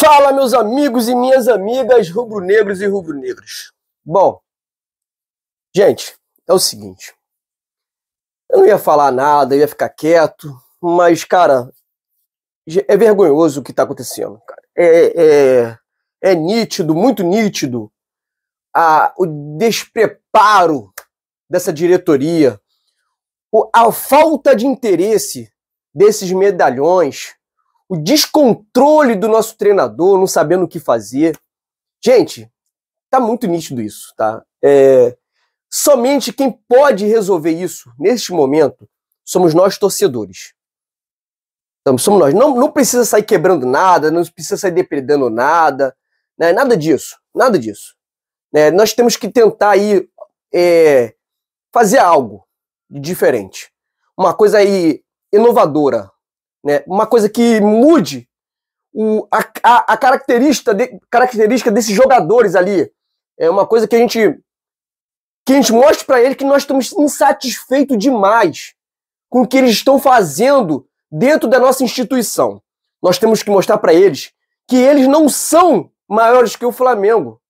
Fala, meus amigos e minhas amigas rubro-negros e rubro-negras. Bom, gente, é o seguinte. Eu não ia falar nada, ia ficar quieto, mas, cara, é vergonhoso o que está acontecendo, cara. É, é, é, é, nítido, muito nítido, a, o despreparo dessa diretoria, a falta de interesse desses medalhões o descontrole do nosso treinador, não sabendo o que fazer. Gente, tá muito nítido isso, tá? É, somente quem pode resolver isso neste momento somos nós torcedores. Então, somos nós. Não, não precisa sair quebrando nada, não precisa sair depredando nada, né? nada disso, nada disso. É, nós temos que tentar aí é, fazer algo de diferente. Uma coisa aí inovadora, né? uma coisa que mude o, a, a, a característica, de, característica desses jogadores ali. É uma coisa que a gente que a gente mostre para ele que nós estamos insatisfeitos demais com o que eles estão fazendo dentro da nossa instituição. Nós temos que mostrar para eles que eles não são maiores que o Flamengo.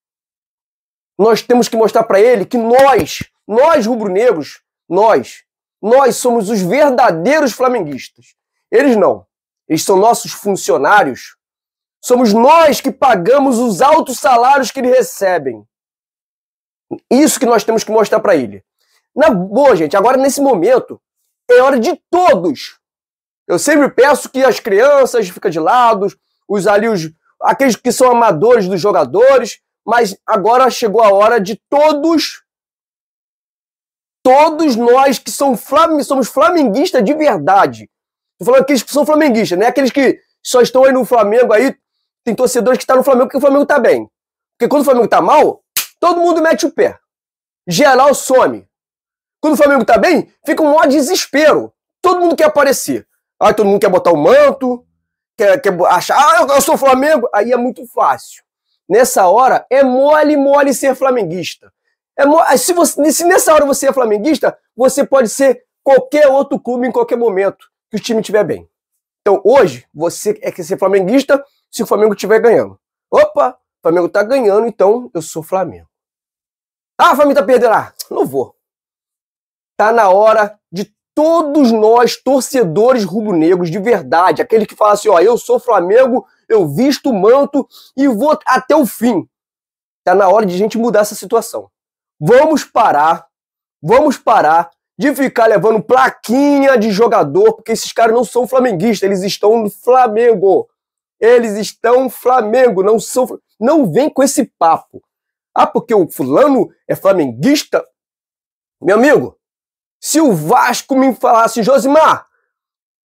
Nós temos que mostrar para ele que nós, nós rubro-negros, nós, nós somos os verdadeiros flamenguistas. Eles não. Eles são nossos funcionários. Somos nós que pagamos os altos salários que eles recebem. Isso que nós temos que mostrar para ele. Na boa, gente, agora nesse momento é hora de todos. Eu sempre peço que as crianças fiquem de lado, os ali os aqueles que são amadores dos jogadores, mas agora chegou a hora de todos todos nós que são flam somos flamenguistas de verdade Tô falando aqueles que são flamenguistas, né? Aqueles que só estão aí no Flamengo aí, tem torcedores que estão tá no Flamengo porque o Flamengo tá bem. Porque quando o Flamengo tá mal, todo mundo mete o pé. Geral some. Quando o Flamengo tá bem, fica um maior desespero. Todo mundo quer aparecer. Aí todo mundo quer botar o manto, quer, quer achar, ah, eu, sou Flamengo. Aí é muito fácil. Nessa hora, é mole, mole ser flamenguista. É mole, se, você, se nessa hora você é flamenguista, você pode ser qualquer outro clube em qualquer momento que o time estiver bem. Então hoje, você é que ser flamenguista se o Flamengo estiver ganhando. Opa, o Flamengo está ganhando, então eu sou Flamengo. Ah, a Flamengo tá perdendo. lá, ah, não vou. Tá na hora de todos nós, torcedores rubro-negros de verdade, aquele que fala assim, ó, eu sou Flamengo, eu visto o manto e vou até o fim. Tá na hora de a gente mudar essa situação. Vamos parar, vamos parar de ficar levando plaquinha de jogador, porque esses caras não são flamenguistas, eles estão no Flamengo. Eles estão Flamengo, não são. Não vem com esse papo. Ah, porque o fulano é flamenguista? Meu amigo, se o Vasco me falasse, Josimar,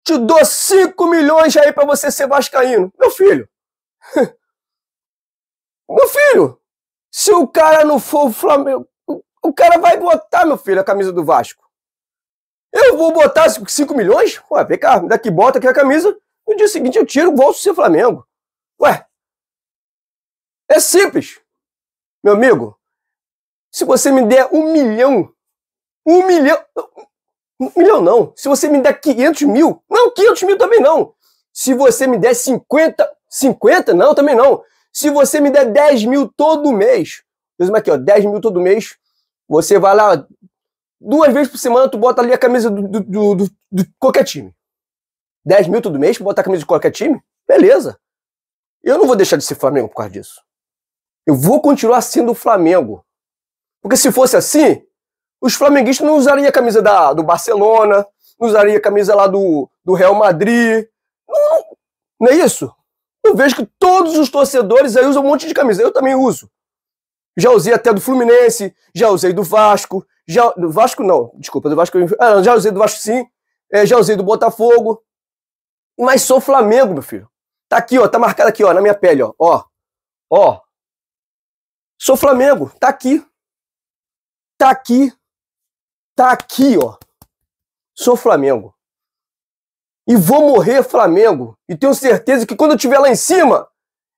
te dou 5 milhões aí para você ser vascaíno. Meu filho. meu filho. Se o cara não for o Flamengo, o cara vai botar, meu filho, a camisa do Vasco. Eu vou botar 5 milhões? Ué, vem cá, daqui bota aqui a camisa. No dia seguinte eu tiro, volto ser Flamengo. Ué, é simples. Meu amigo, se você me der um milhão, um milhão, um milhão não. Se você me der 500 mil, não, 500 mil também não. Se você me der 50, 50 não, também não. Se você me der 10 mil todo mês, mesmo aqui, ó, 10 mil todo mês, você vai lá, duas vezes por semana tu bota ali a camisa do, do, do, do qualquer time. 10 mil todo mês pra botar a camisa de qualquer time? Beleza. Eu não vou deixar de ser Flamengo por causa disso. Eu vou continuar sendo o Flamengo. Porque se fosse assim, os flamenguistas não usariam a camisa da, do Barcelona, não usariam a camisa lá do, do Real Madrid. Não, não é isso? Eu vejo que todos os torcedores aí usam um monte de camisa. Eu também uso. Já usei até do Fluminense, já usei do Vasco, já, do Vasco não, desculpa, do Vasco. Ah, já usei do Vasco sim. É, já usei do Botafogo. Mas sou Flamengo, meu filho. Tá aqui, ó, tá marcado aqui, ó, na minha pele, ó. Ó. Ó. Sou Flamengo, tá aqui. Tá aqui. Tá aqui, ó. Sou Flamengo. E vou morrer Flamengo. E tenho certeza que quando eu estiver lá em cima,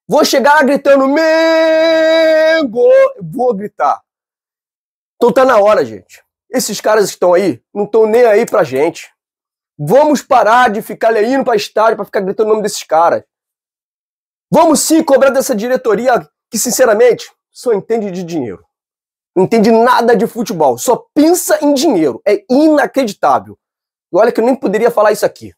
vou chegar gritando Mengo! Vou gritar. Então tá na hora, gente. Esses caras que estão aí, não estão nem aí pra gente. Vamos parar de ficar ali indo pra estádio pra ficar gritando o nome desses caras. Vamos sim cobrar dessa diretoria que, sinceramente, só entende de dinheiro. Não entende nada de futebol, só pensa em dinheiro. É inacreditável. E olha que eu nem poderia falar isso aqui.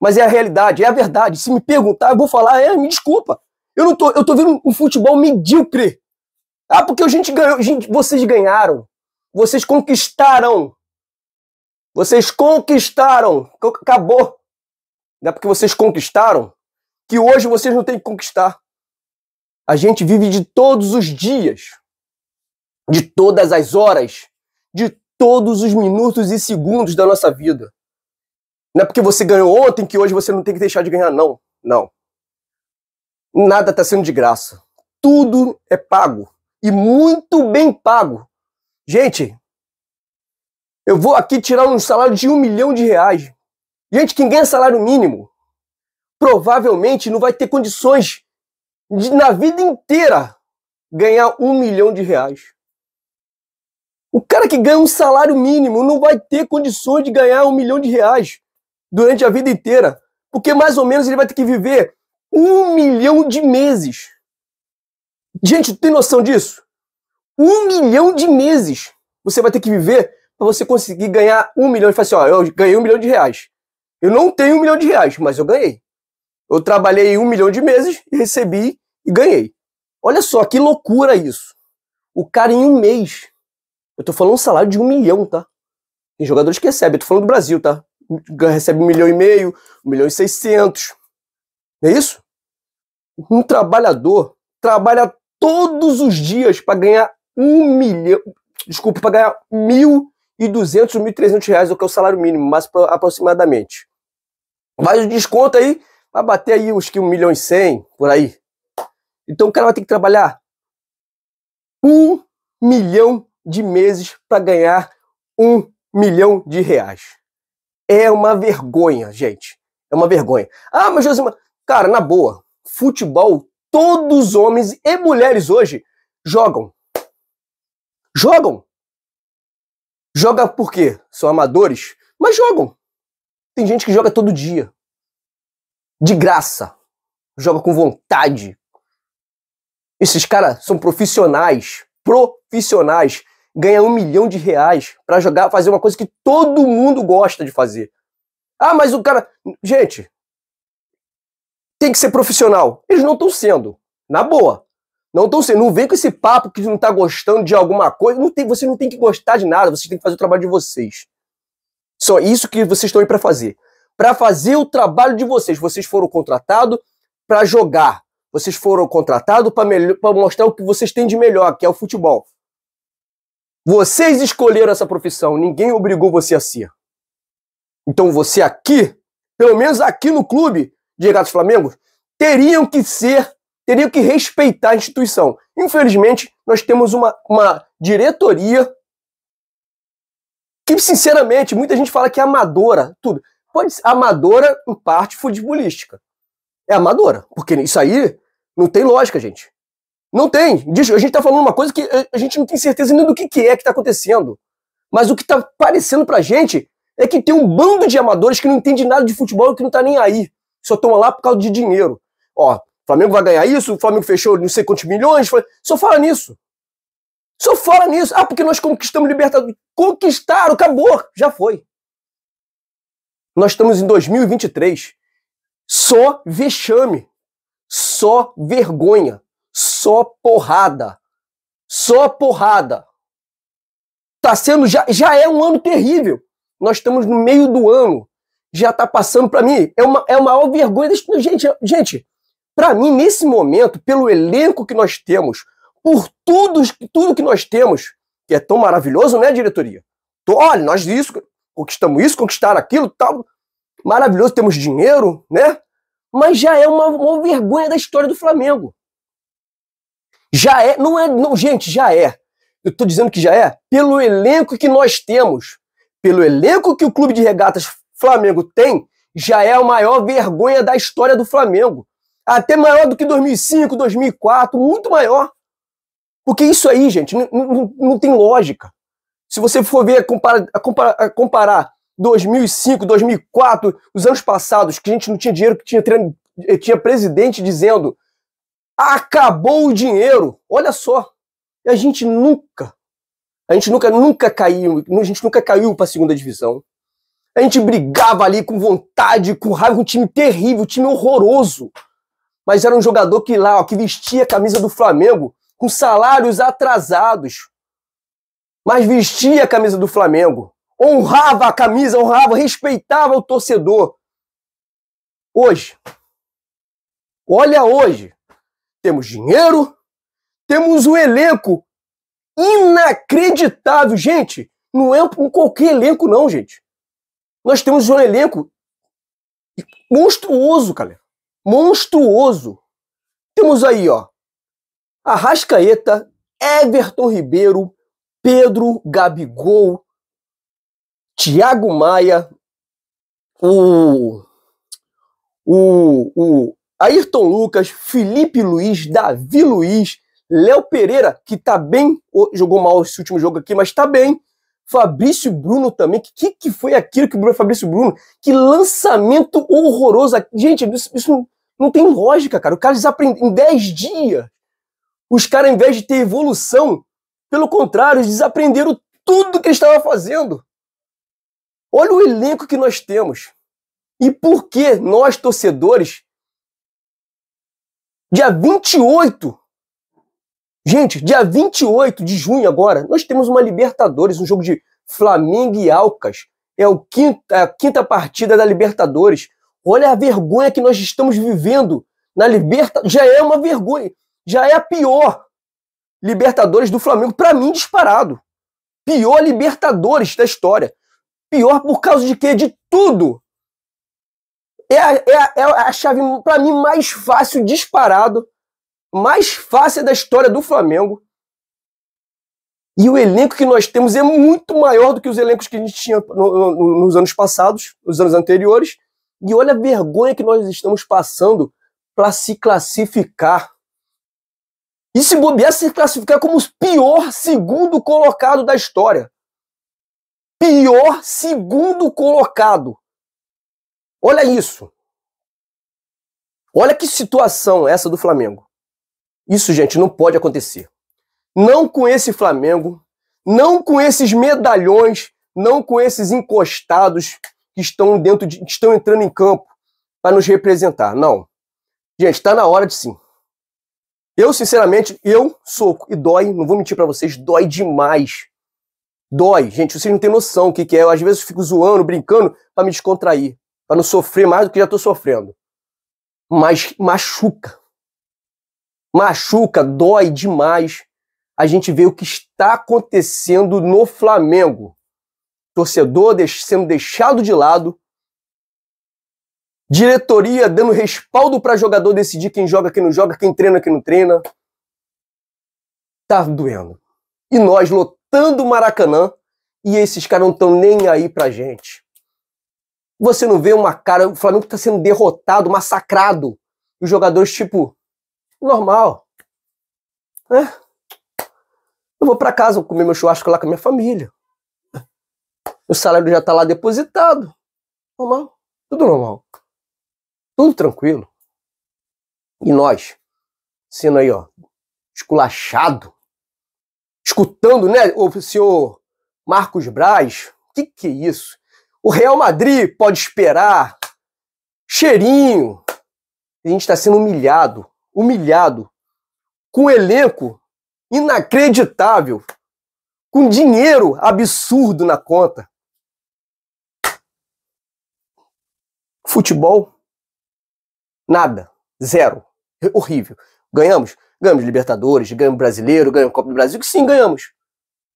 Mas é a realidade, é a verdade. Se me perguntar, eu vou falar, é, me desculpa. Eu não tô, eu tô vendo um futebol medíocre. Ah, porque a gente ganhou. gente, vocês ganharam. Vocês conquistaram. Vocês conquistaram. Acabou. Não é porque vocês conquistaram que hoje vocês não têm que conquistar. A gente vive de todos os dias, de todas as horas, de todos os minutos e segundos da nossa vida. Não é porque você ganhou ontem que hoje você não tem que deixar de ganhar, não. Não. Nada está sendo de graça. Tudo é pago e muito bem pago. Gente, eu vou aqui tirar um salário de um milhão de reais. Gente, quem ganha salário mínimo provavelmente não vai ter condições de, na vida inteira, ganhar um milhão de reais. O cara que ganha um salário mínimo não vai ter condições de ganhar um milhão de reais durante a vida inteira, porque mais ou menos ele vai ter que viver um milhão de meses. Gente, tem noção disso? Um milhão de meses você vai ter que viver para você conseguir ganhar um milhão. E falar assim, ó, eu ganhei um milhão de reais. Eu não tenho um milhão de reais, mas eu ganhei. Eu trabalhei um milhão de meses, recebi e ganhei. Olha só que loucura isso. O cara em um mês. Eu tô falando um salário de um milhão, tá? Tem jogadores que recebem, eu tô falando do Brasil, tá? Recebe um milhão e meio, um milhão e seiscentos. Não é isso? Um trabalhador trabalha todos os dias para ganhar um milhão, desculpa, para ganhar mil e duzentos, mil trezentos reais, o que é o salário mínimo, mas aproximadamente. Mas o desconto aí vai bater aí uns que um milhão e cem, por aí. Então o cara vai ter que trabalhar um milhão de meses para ganhar um milhão de reais. É uma vergonha, gente. É uma vergonha. Ah, mas Josimar, cara, na boa, futebol todos os homens e mulheres hoje jogam. Jogam. Joga por quê? São amadores, mas jogam. Tem gente que joga todo dia. De graça. Joga com vontade. Esses caras são profissionais. Profissionais. ganham um milhão de reais para jogar, fazer uma coisa que todo mundo gosta de fazer. Ah, mas o cara. Gente, tem que ser profissional. Eles não estão sendo. Na boa. Não estão sendo. Não vem com esse papo que não está gostando de alguma coisa. Não tem, você não tem que gostar de nada. Você tem que fazer o trabalho de vocês. Só isso que vocês estão aí para fazer. Para fazer o trabalho de vocês. Vocês foram contratados para jogar. Vocês foram contratados para mostrar o que vocês têm de melhor, que é o futebol. Vocês escolheram essa profissão. Ninguém obrigou você a ser. Então você aqui, pelo menos aqui no clube, Direto do Flamengo teriam que ser, teriam que respeitar a instituição. Infelizmente, nós temos uma, uma diretoria que, sinceramente, muita gente fala que é amadora, tudo. Pode ser amadora em parte futebolística. É amadora, porque isso aí não tem lógica, gente. Não tem. A gente tá falando uma coisa que a gente não tem certeza nem do que, que é que tá acontecendo. Mas o que tá parecendo pra gente é que tem um bando de amadores que não entende nada de futebol e que não tá nem aí só estão lá por causa de dinheiro. Ó, o Flamengo vai ganhar isso, o Flamengo fechou não sei quantos milhões, só fala nisso. Só fala nisso. Ah, porque nós conquistamos Libertadores. Conquistaram, acabou, já foi. Nós estamos em 2023. Só vexame. Só vergonha. Só porrada. Só porrada. Tá sendo já, já é um ano terrível. Nós estamos no meio do ano já está passando para mim. É uma, é uma maior vergonha. Gente, gente para mim, nesse momento, pelo elenco que nós temos, por tudo, tudo que nós temos, que é tão maravilhoso, né, diretoria? Então, olha, nós isso, conquistamos isso, conquistaram aquilo, tal. Maravilhoso, temos dinheiro, né? Mas já é uma, uma vergonha da história do Flamengo. Já é, não é, não, gente, já é. Eu estou dizendo que já é pelo elenco que nós temos, pelo elenco que o clube de regatas Flamengo tem já é a maior vergonha da história do Flamengo. Até maior do que 2005, 2004, muito maior. Porque isso aí, gente, não, tem lógica. Se você for ver, comparar, comparar, comparar 2005, 2004, os anos passados, que a gente não tinha dinheiro, que tinha, treino, eh, tinha presidente dizendo acabou o dinheiro. Olha só. E a gente nunca, a gente nunca, nunca caiu, a gente nunca caiu para a segunda divisão. A gente brigava ali com vontade, com raiva, um time terrível, um time horroroso. Mas era um jogador que lá, ó, que vestia a camisa do Flamengo com salários atrasados. Mas vestia a camisa do Flamengo. Honrava a camisa, honrava, respeitava o torcedor. Hoje, olha hoje, temos dinheiro, temos um elenco inacreditável, gente. Não é um qualquer elenco, não, gente. Nós temos um elenco monstruoso, cara. Monstruoso. Temos aí, ó, Arrascaeta, Everton Ribeiro, Pedro Gabigol, Thiago Maia, o, o, o Ayrton Lucas, Felipe Luiz, Davi Luiz, Léo Pereira, que tá bem, jogou mal esse último jogo aqui, mas tá bem. Fabrício Bruno também. Que que foi aquilo que o Fabrício Bruno? Que lançamento horroroso. Gente, isso, isso não, tem lógica, cara. O cara desaprendeu em 10 dias. Os caras, ao invés de ter evolução, pelo contrário, eles desaprenderam tudo que eles estavam fazendo. Olha o elenco que nós temos. E por que nós, torcedores, dia 28 Gente, dia 28 de junho agora, nós temos uma Libertadores, um jogo de Flamengo e Alcas. É o quinta, é a quinta partida da Libertadores. Olha a vergonha que nós estamos vivendo na Libertadores. Já é uma vergonha. Já é a pior Libertadores do Flamengo, para mim, disparado. Pior Libertadores da história. Pior por causa de quê? De tudo. É a, é a, é a chave, para mim, mais fácil disparado mais fácil da história do Flamengo. E o elenco que nós temos é muito maior do que os elencos que a gente tinha no, no, nos anos passados, nos anos anteriores. E olha a vergonha que nós estamos passando para se classificar. E se bobear, se classificar como o pior segundo colocado da história. Pior segundo colocado. Olha isso. Olha que situação essa do Flamengo. Isso, gente, não pode acontecer. Não com esse Flamengo, não com esses medalhões, não com esses encostados que estão dentro de, estão entrando em campo para nos representar. Não. Gente, está na hora de sim. Eu, sinceramente, eu soco e dói, não vou mentir para vocês, dói demais. Dói, gente, vocês não têm noção o que, que é. Eu, às vezes eu fico zoando, brincando para me descontrair, para não sofrer mais do que já estou sofrendo. Mas machuca machuca, dói demais a gente vê o que está acontecendo no Flamengo. Torcedor sendo deixado de lado, diretoria dando respaldo para jogador decidir quem joga, quem não joga, quem treina, quem não treina. Tá doendo. E nós lotando o Maracanã e esses caras não estão nem aí pra gente. Você não vê uma cara, o Flamengo está sendo derrotado, massacrado. E os jogadores, tipo, normal. Né? Eu vou para casa, vou comer meu churrasco lá com a minha família. O salário já está lá depositado. Normal. Tudo normal. Tudo tranquilo. E nós, sendo aí, ó, esculachado, escutando, né, o senhor Marcos Braz, que que é isso? O Real Madrid pode esperar, cheirinho. A gente está sendo humilhado humilhado, com um elenco inacreditável, com dinheiro absurdo na conta. Futebol, nada, zero, horrível. Ganhamos, ganhamos Libertadores, ganhamos Brasileiro, ganhamos Copa do Brasil, que sim, ganhamos.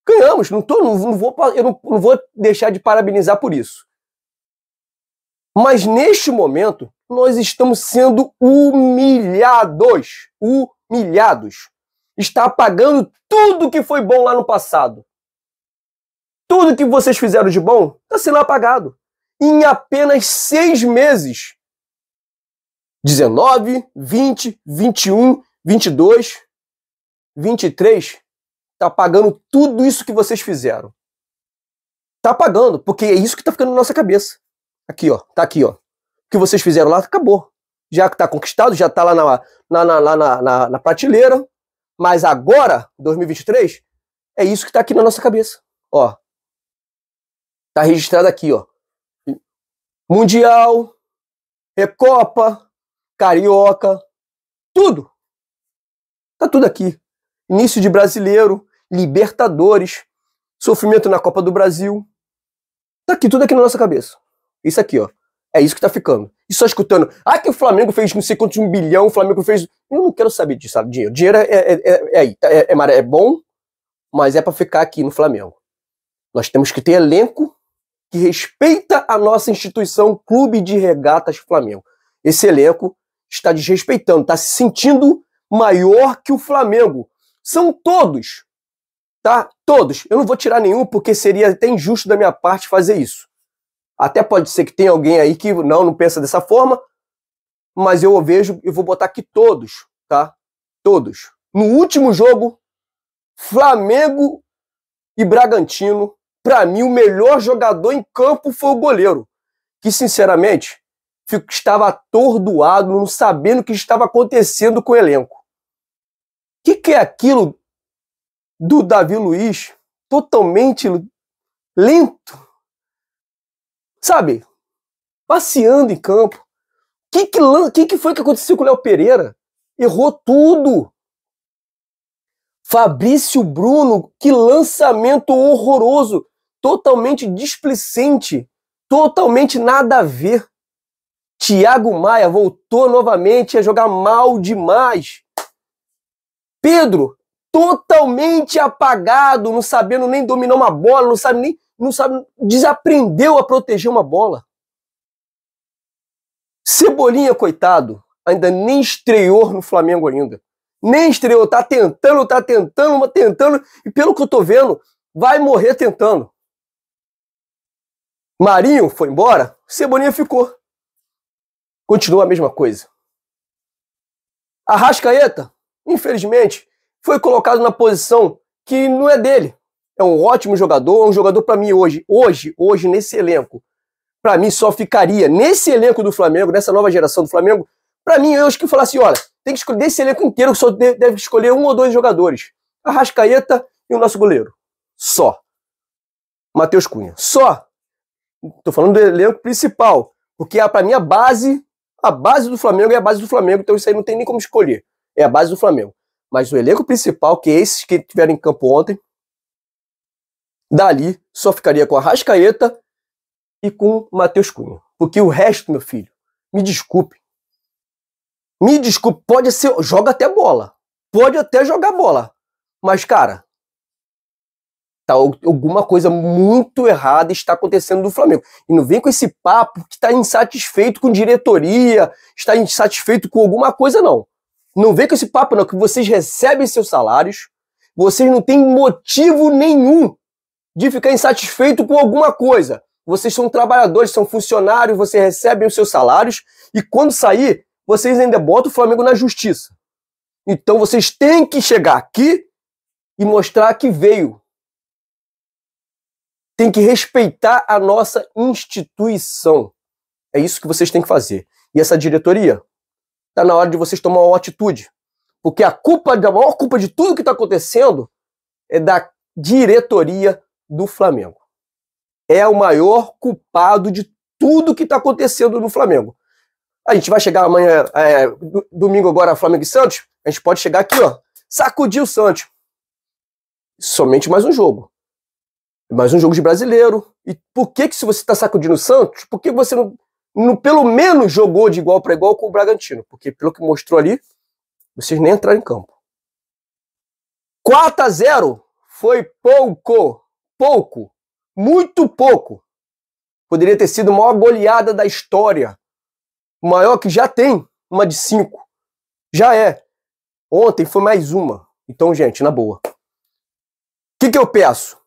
Ganhamos, não tô, não, não vou, eu não, não vou deixar de parabenizar por isso. Mas neste momento, nós estamos sendo humilhados. Humilhados. Está apagando tudo que foi bom lá no passado. Tudo que vocês fizeram de bom está sendo apagado. Em apenas seis meses. 19, 20, 21, 22, 23. Está apagando tudo isso que vocês fizeram. Está apagando porque é isso que está ficando na nossa cabeça. Aqui, ó. Tá aqui, ó. O que vocês fizeram lá, acabou. Já que tá conquistado, já tá lá na, na, na, na, na, na prateleira. Mas agora, 2023, é isso que tá aqui na nossa cabeça. Ó. Tá registrado aqui, ó. Mundial, Recopa, Carioca, tudo. Tá tudo aqui. Início de brasileiro, Libertadores, sofrimento na Copa do Brasil. Tá aqui, tudo aqui na nossa cabeça. Isso aqui, ó. É isso que tá ficando. E só escutando, ah, que o Flamengo fez não sei quantos um bilhão, o Flamengo fez. Eu não quero saber disso, sabe? Dinheiro. Dinheiro é, é, é, é, é, é, é bom, mas é para ficar aqui no Flamengo. Nós temos que ter elenco que respeita a nossa instituição Clube de Regatas Flamengo. Esse elenco está desrespeitando, está se sentindo maior que o Flamengo. São todos, tá? Todos. Eu não vou tirar nenhum porque seria até injusto da minha parte fazer isso. Até pode ser que tenha alguém aí que não, não pensa dessa forma, mas eu vejo e vou botar aqui todos, tá? Todos. No último jogo, Flamengo e Bragantino, para mim o melhor jogador em campo foi o goleiro, que sinceramente fico, estava atordoado, não sabendo o que estava acontecendo com o elenco. O que, que é aquilo do Davi Luiz totalmente lento? sabe, passeando em campo. o que, que foi que aconteceu com o Léo Pereira? Errou tudo. Fabrício Bruno, que lançamento horroroso, totalmente displicente, totalmente nada a ver. Thiago Maia voltou novamente a jogar mal demais. Pedro, totalmente apagado, não sabendo nem dominar uma bola, não sabe nem não sabe, desaprendeu a proteger uma bola. Cebolinha, coitado, ainda nem estreou no Flamengo ainda. Nem estreou, tá tentando, tá tentando, tentando, e pelo que eu tô vendo, vai morrer tentando. Marinho foi embora, Cebolinha ficou. Continua a mesma coisa. Arrascaeta, infelizmente, foi colocado na posição que não é dele é um ótimo jogador, é um jogador para mim hoje, hoje, hoje nesse elenco, para mim só ficaria nesse elenco do Flamengo, nessa nova geração do Flamengo, para mim eu acho que falar assim, olha, tem que escolher desse elenco inteiro só deve escolher um ou dois jogadores, a Rascaeta e o nosso goleiro, só. Matheus Cunha, só. Tô falando do elenco principal, porque é para mim a base, a base do Flamengo é a base do Flamengo, então isso aí não tem nem como escolher. É a base do Flamengo. Mas o elenco principal, que é esses que tiveram em campo ontem, Dali só ficaria com a Rascaeta e com Matheus Cunha. Porque o resto, meu filho, me desculpe. Me desculpe, pode ser. Joga até bola. Pode até jogar bola. Mas, cara, tá, alguma coisa muito errada está acontecendo no Flamengo. E não vem com esse papo que está insatisfeito com diretoria, está insatisfeito com alguma coisa, não. Não vem com esse papo, não, que vocês recebem seus salários, vocês não têm motivo nenhum de ficar insatisfeito com alguma coisa. Vocês são trabalhadores, são funcionários, vocês recebem os seus salários e quando sair, vocês ainda botam o Flamengo na justiça. Então vocês têm que chegar aqui e mostrar que veio. Tem que respeitar a nossa instituição. É isso que vocês têm que fazer. E essa diretoria, está na hora de vocês tomar uma atitude. Porque a culpa, a maior culpa de tudo que está acontecendo é da diretoria do Flamengo. É o maior culpado de tudo que está acontecendo no Flamengo. A gente vai chegar amanhã, é, domingo agora, Flamengo e Santos. A gente pode chegar aqui, ó, sacudir o Santos. Somente mais um jogo. Mais um jogo de brasileiro. E por que que se você está sacudindo o Santos, por que você não, não pelo menos jogou de igual para igual com o Bragantino? Porque pelo que mostrou ali, vocês nem entraram em campo. 4 a 0 foi pouco pouco, muito pouco. Poderia ter sido a maior goleada da história. o Maior que já tem, uma de cinco. Já é. Ontem foi mais uma. Então, gente, na boa. O que, que eu peço?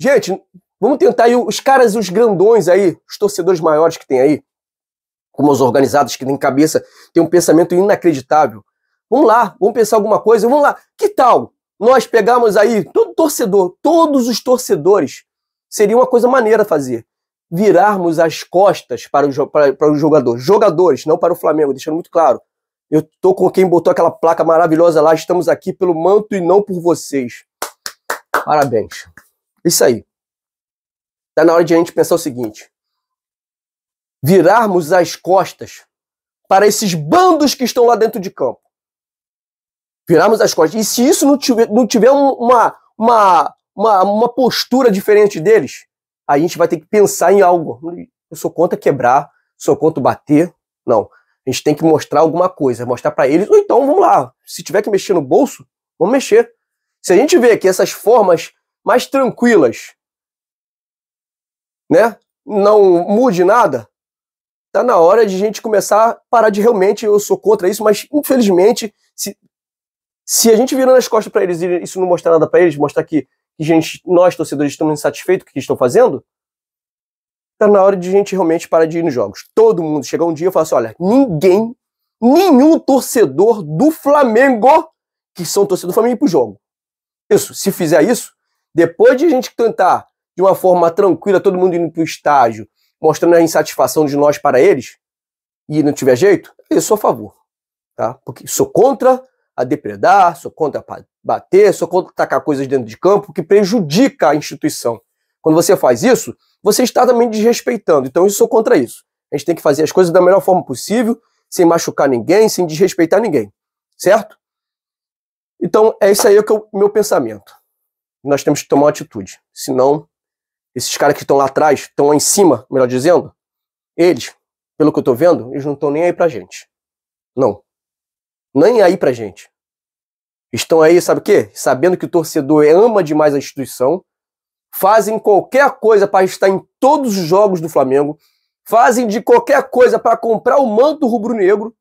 Gente, vamos tentar aí os caras, e os grandões aí, os torcedores maiores que tem aí, como os organizados que têm cabeça, tem um pensamento inacreditável. Vamos lá, vamos pensar alguma coisa, vamos lá. Que tal nós pegamos aí todo torcedor, todos os torcedores, seria uma coisa maneira fazer. Virarmos as costas para o, para, para o jogador. Jogadores, não para o Flamengo, deixando muito claro. Eu tô com quem botou aquela placa maravilhosa lá, estamos aqui pelo manto e não por vocês. Parabéns. Isso aí. Está na hora de a gente pensar o seguinte: virarmos as costas para esses bandos que estão lá dentro de campo virarmos as costas. E se isso não tiver, não tiver uma, uma, uma, uma postura diferente deles, a gente vai ter que pensar em algo. Eu sou contra quebrar, sou contra bater. Não. A gente tem que mostrar alguma coisa, mostrar para eles. Ou então, vamos lá, se tiver que mexer no bolso, vamos mexer. Se a gente vê que essas formas mais tranquilas, né, não mude nada, tá na hora de a gente começar a parar de realmente eu sou contra isso, mas infelizmente se, se a gente virando as costas para eles e isso não mostrar nada para eles, mostrar que, que gente, nós, torcedores, estamos insatisfeitos com o que estão fazendo, tá na hora de a gente realmente parar de ir nos jogos. Todo mundo chegar um dia e falar assim: olha, ninguém, nenhum torcedor do Flamengo que são torcedor do Flamengo para o jogo. Isso, se fizer isso, depois de a gente cantar de uma forma tranquila, todo mundo indo para o estágio, mostrando a insatisfação de nós para eles, e não tiver jeito, eu sou a favor. Tá? Porque sou contra a depredar, sou contra bater, sou contra tacar coisas dentro de campo que prejudica a instituição. Quando você faz isso, você está também desrespeitando. Então, eu sou contra isso. A gente tem que fazer as coisas da melhor forma possível, sem machucar ninguém, sem desrespeitar ninguém. Certo? Então, é isso aí que é o meu pensamento. Nós temos que tomar uma atitude. Senão, esses caras que estão lá atrás, estão lá em cima, melhor dizendo, eles, pelo que eu estou vendo, eles não estão nem aí pra gente. Não nem aí pra gente. Estão aí, sabe o quê? Sabendo que o torcedor ama demais a instituição, fazem qualquer coisa para estar em todos os jogos do Flamengo, fazem de qualquer coisa para comprar o manto rubro-negro,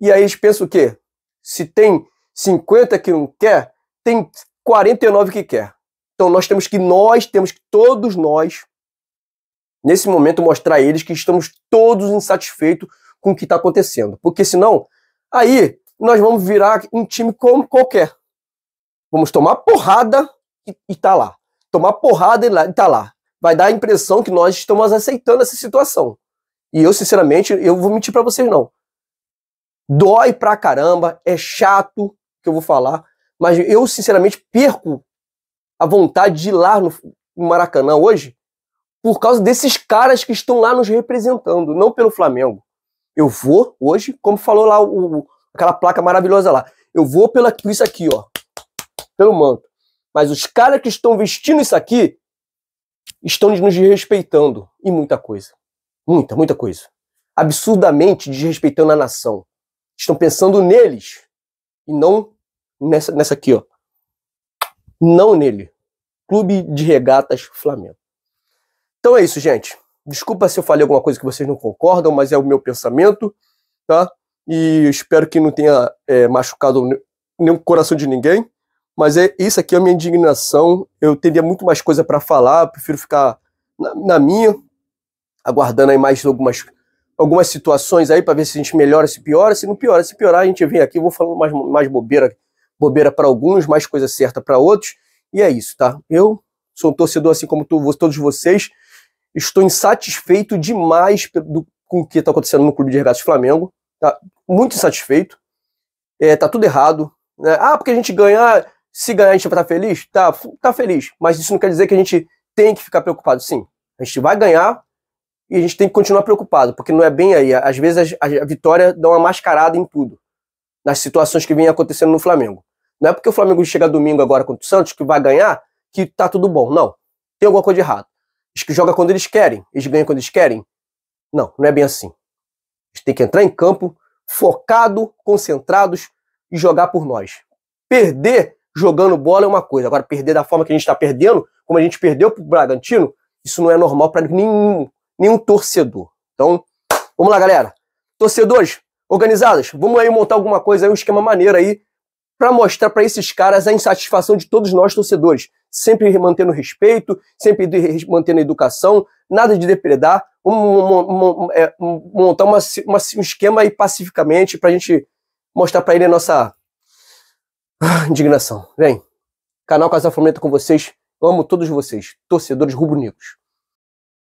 e aí eles pensam o quê? Se tem 50 que não quer, tem 49 que quer. Então nós temos que nós, temos que todos nós, nesse momento mostrar a eles que estamos todos insatisfeitos com o que está acontecendo. Porque senão, aí nós vamos virar um time como qualquer. Vamos tomar porrada e, e tá lá. Tomar porrada e, e tá lá. Vai dar a impressão que nós estamos aceitando essa situação. E eu, sinceramente, eu vou mentir para vocês não. Dói pra caramba, é chato que eu vou falar, mas eu, sinceramente, perco a vontade de ir lá no, no Maracanã hoje por causa desses caras que estão lá nos representando, não pelo Flamengo. Eu vou hoje, como falou lá o, aquela placa maravilhosa lá. Eu vou pela, isso aqui, ó. Pelo manto. Mas os caras que estão vestindo isso aqui estão nos desrespeitando. E muita coisa. Muita, muita coisa. Absurdamente desrespeitando a nação. Estão pensando neles. E não nessa, nessa aqui, ó. Não nele. Clube de Regatas Flamengo. Então é isso, gente. Desculpa se eu falei alguma coisa que vocês não concordam, mas é o meu pensamento, tá? e espero que não tenha é, machucado nenhum coração de ninguém. Mas é isso aqui é a minha indignação. Eu teria muito mais coisa para falar, prefiro ficar na, na, minha, aguardando aí mais algumas, algumas situações aí para ver se a gente melhora, se piora, se não piora. Se piorar, a gente vem aqui, vou falando mais, mais bobeira, bobeira para alguns, mais coisa certa para outros. E é isso, tá? Eu sou um torcedor assim como tu, todos vocês. Estou insatisfeito demais do, com o que está acontecendo no Clube de Regatas Flamengo. Tá? muito insatisfeito, é, tá tudo errado. Né? Ah, porque a gente ganhar, se ganhar a gente vai estar tá feliz? Tá, tá feliz, mas isso não quer dizer que a gente tem que ficar preocupado, sim. A gente vai ganhar e a gente tem que continuar preocupado, porque não é bem aí. Às vezes a, a vitória dá uma mascarada em tudo, nas situações que vem acontecendo no Flamengo. Não é porque o Flamengo chega domingo agora contra o Santos que vai ganhar que tá tudo bom. Não. Tem alguma coisa de errado. Eles que jogam quando eles querem, eles ganham quando eles querem. Não, não é bem assim. a gente tem que entrar em campo, focado, concentrados e jogar por nós. Perder jogando bola é uma coisa, agora perder da forma que a gente está perdendo, como a gente perdeu para o Bragantino, isso não é normal para nenhum, nenhum torcedor. Então, vamos lá, galera. Torcedores, organizados, vamos aí montar alguma coisa aí, um esquema maneiro aí para mostrar para esses caras a insatisfação de todos nós torcedores, sempre mantendo respeito, sempre mantendo educação, nada de depredar, é, montar uma, uma, um esquema aí pacificamente para a gente mostrar para ele a nossa ah, indignação. Vem, canal Casa Flamengo com vocês, amo todos vocês, torcedores rubro-negros.